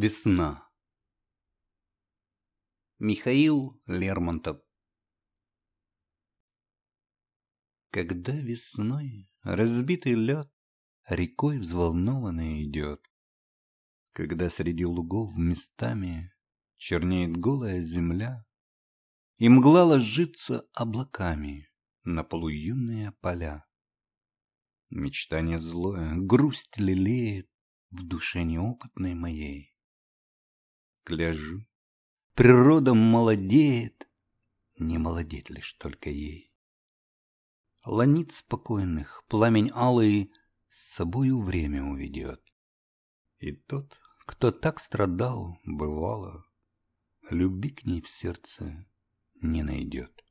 Весна. Михаил Лермонтов. Когда весной разбитый лед рекой взволнованно идет, когда среди лугов местами чернеет голая земля, и мгла ложится облаками на полуюнные поля. Мечтание злое, грусть лелеет в душе неопытной моей пляжу. Природа молодеет, не молодеть лишь только ей. Ланит спокойных, пламень алый с собою время уведет. И тот, кто так страдал, бывало, любви к ней в сердце не найдет.